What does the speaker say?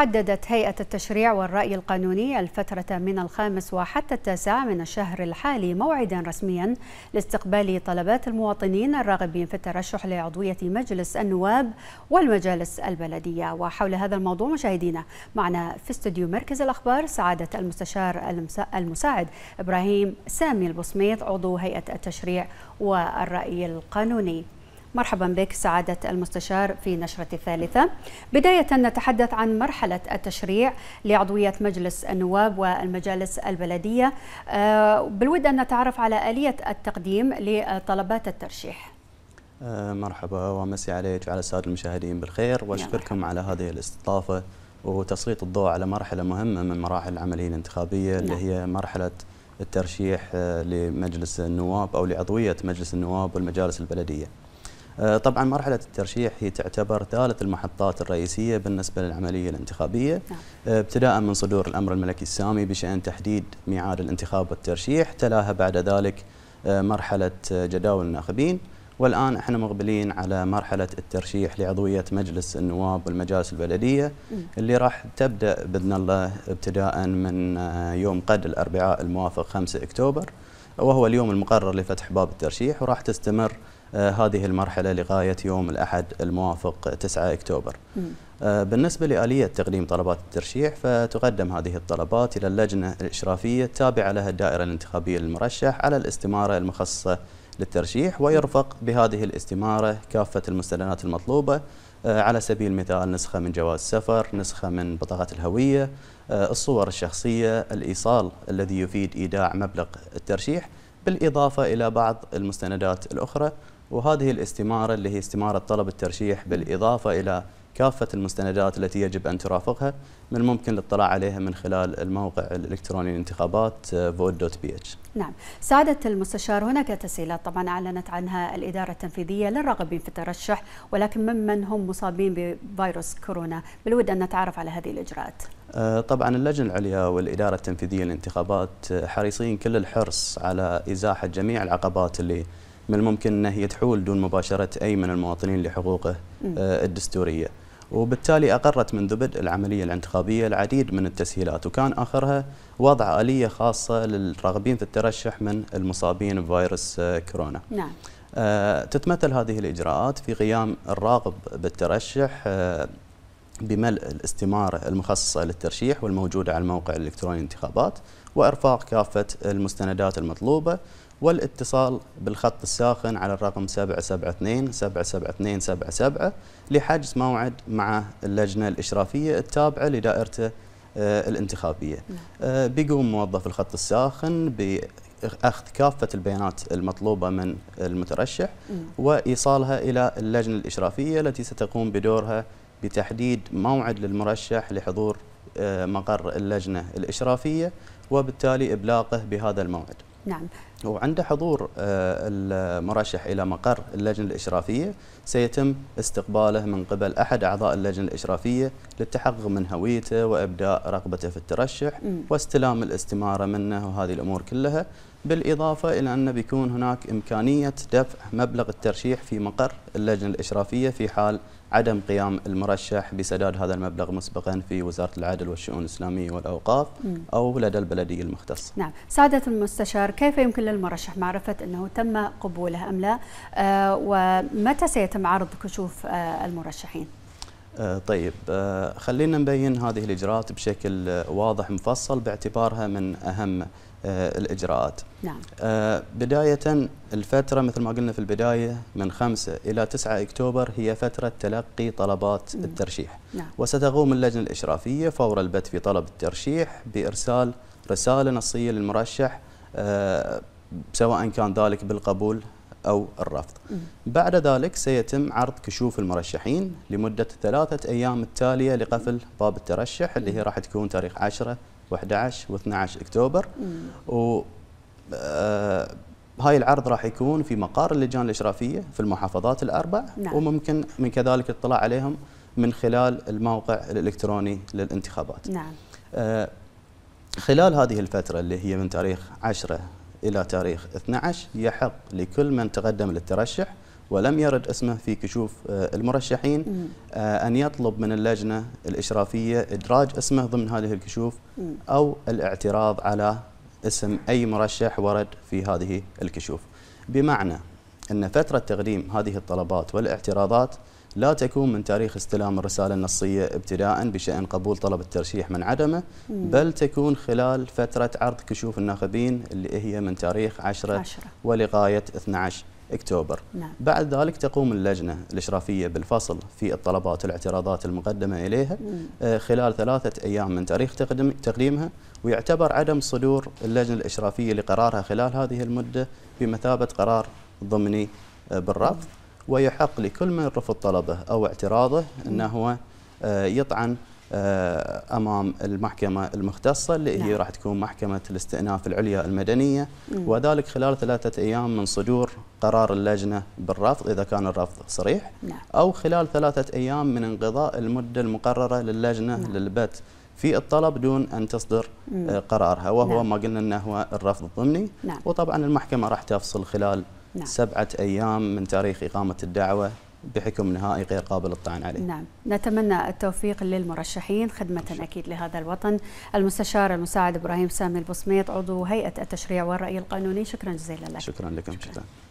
حددت هيئة التشريع والرأي القانوني الفترة من الخامس وحتى التاسع من الشهر الحالي موعدا رسميا لاستقبال طلبات المواطنين الراغبين في الترشح لعضوية مجلس النواب والمجالس البلدية وحول هذا الموضوع مشاهدينا معنا في استوديو مركز الأخبار سعادة المستشار المساعد إبراهيم سامي البصميط عضو هيئة التشريع والرأي القانوني مرحبا بك سعادة المستشار في نشرة الثالثة بداية نتحدث عن مرحلة التشريع لعضوية مجلس النواب والمجالس البلدية آه، بالود أن نتعرف على آلية التقديم لطلبات الترشيح آه، مرحبا ومسي عليك وعلى السادة المشاهدين بالخير وأشكركم على هذه الاستضافة وتسليط الضوء على مرحلة مهمة من مراحل العملية الانتخابية نعم. اللي هي مرحلة الترشيح آه، لمجلس النواب أو لعضوية مجلس النواب والمجالس البلدية آه، طبعا مرحلة الترشيح هي تعتبر ثالث المحطات الرئيسية بالنسبة للعملية الانتخابية نعم. آه، ابتداء من صدور الأمر الملكي السامي بشأن تحديد ميعاد الانتخاب والترشيح تلاها بعد ذلك آه، مرحلة جداول الناخبين والآن احنا مقبلين على مرحلة الترشيح لعضوية مجلس النواب والمجالس البلدية اللي راح تبدأ بإذن الله ابتداء من يوم قد الأربعاء الموافق 5 أكتوبر وهو اليوم المقرر لفتح باب الترشيح وراح تستمر آه، هذه المرحلة لغاية يوم الأحد الموافق 9 أكتوبر آه، بالنسبة لآلية تقديم طلبات الترشيح فتقدم هذه الطلبات إلى اللجنة الإشرافية التابعة لها الدائرة الانتخابية للمرشح على الاستمارة المخصصة للترشيح ويرفق بهذه الاستمارة كافة المستندات المطلوبة آه، على سبيل المثال نسخة من جواز سفر نسخة من بطاقة الهوية آه، الصور الشخصية الإيصال الذي يفيد إيداع مبلغ الترشيح بالإضافة إلى بعض المستندات الأخرى وهذه الاستمارة اللي هي استمارة طلب الترشيح بالإضافة إلى كافة المستندات التي يجب أن ترافقها من الممكن الاطلاع عليها من خلال الموقع الإلكتروني للانتخابات آه، vote.ph نعم سعادة المستشار هناك تسهيلات طبعا أعلنت عنها الإدارة التنفيذية للراغبين في الترشح ولكن ممن هم مصابين بفيروس كورونا بالود أن نتعرف على هذه الإجراءات آه، طبعا اللجنة العليا والإدارة التنفيذية للانتخابات آه، حريصين كل الحرص على إزاحة جميع العقبات اللي من الممكن أنها هي تحول دون مباشرة أي من المواطنين لحقوقه الدستورية وبالتالي أقرت منذ بدء العملية الانتخابية العديد من التسهيلات وكان آخرها وضع آلية خاصة للراغبين في الترشح من المصابين بفيروس آه، كورونا نعم. آه، تتمثل هذه الإجراءات في قيام الراغب بالترشح آه، بملء الاستمارة المخصصة للترشيح والموجودة على الموقع الإلكتروني للانتخابات وإرفاق كافة المستندات المطلوبة والاتصال بالخط الساخن على الرقم 772-772-77 لحجز موعد مع اللجنة الإشرافية التابعة لدائرته آه، الانتخابية نعم. آه، بيقوم موظف الخط الساخن بأخذ كافة البيانات المطلوبة من المترشح نعم. وإيصالها إلى اللجنة الإشرافية التي ستقوم بدورها بتحديد موعد للمرشح لحضور آه، مقر اللجنة الإشرافية وبالتالي إبلاغه بهذا الموعد نعم وعند حضور آه، المرشح إلى مقر اللجنة الإشرافية سيتم استقباله من قبل أحد أعضاء اللجنة الإشرافية للتحقق من هويته وإبداء رغبته في الترشح واستلام الاستمارة منه وهذه الأمور كلها بالإضافة إلى أن بيكون هناك إمكانية دفع مبلغ الترشيح في مقر اللجنة الإشرافية في حال عدم قيام المرشح بسداد هذا المبلغ مسبقا في وزارة العدل والشؤون الإسلامية والأوقاف أو لدى البلدية المختصة نعم سعادة المستشار كيف يمكن للمرشح معرفة أنه تم قبوله أم لا آه ومتى سيتم عرض كشوف آه المرشحين آه، طيب آه، خلينا نبين هذه الإجراءات بشكل آه، واضح مفصل باعتبارها من أهم الإجراءات نعم. بداية الفترة مثل ما قلنا في البداية من 5 إلى 9 أكتوبر هي فترة تلقي طلبات مم. نعم. الترشيح نعم. وستقوم اللجنة الإشرافية فور البت في طلب الترشيح بإرسال رسالة نصية للمرشح سواء كان ذلك بالقبول أو الرفض بعد ذلك سيتم عرض كشوف المرشحين لمدة ثلاثة أيام التالية لقفل باب الترشح اللي هي راح تكون تاريخ 10 و11 و12 أكتوبر و 11 و 12 اكتوبر و هاي العرض راح يكون في مقار اللجان الإشرافية في المحافظات الأربع نعم. وممكن من كذلك الاطلاع عليهم من خلال الموقع الإلكتروني للانتخابات نعم. آه خلال هذه الفترة اللي هي من تاريخ 10 إلى تاريخ 12 يحق لكل من تقدم للترشح ولم يرد اسمه في كشوف آه، المرشحين آه، أن يطلب من اللجنة الإشرافية إدراج اسمه ضمن هذه الكشوف أو الاعتراض على اسم أي مرشح ورد في هذه الكشوف بمعنى أن فترة تقديم هذه الطلبات والاعتراضات لا تكون من تاريخ استلام الرسالة النصية ابتداء بشأن قبول طلب الترشيح من عدمه بل تكون خلال فترة عرض كشوف الناخبين اللي هي من تاريخ 10, ولغاية 12 اكتوبر نعم. بعد ذلك تقوم اللجنه الاشرافيه بالفصل في الطلبات والاعتراضات المقدمه اليها مم. آه، خلال ثلاثه ايام من تاريخ تقدم تقديمها ويعتبر عدم صدور اللجنه الاشرافيه لقرارها خلال هذه المده بمثابه قرار ضمني آه، بالرفض ويحق لكل من رفض طلبه أو اعتراضه أنه نعم. هو آه، يطعن آه، امام المحكمه المختصه اللي نعم. هي راح تكون محكمه الاستئناف العليا المدنيه مم. نعم. وذلك خلال ثلاثه ايام من صدور قرار اللجنه بالرفض اذا كان الرفض صريح نعم. او خلال ثلاثه ايام من انقضاء المده المقرره للجنه نعم. للبت في الطلب دون ان تصدر مم. آه، قرارها وهو نعم. ما قلنا انه هو الرفض الضمني نعم. وطبعا المحكمه راح تفصل خلال نعم. سبعة أيام من تاريخ إقامة الدعوة بحكم نهائي غير قابل للطعن عليه نعم نتمنى التوفيق للمرشحين خدمة أكيد لهذا الوطن المستشار المساعد إبراهيم سامي البصميط عضو هيئة التشريع والرأي القانوني شكرا جزيلا لك شكرا لكم شكرا, شكرا.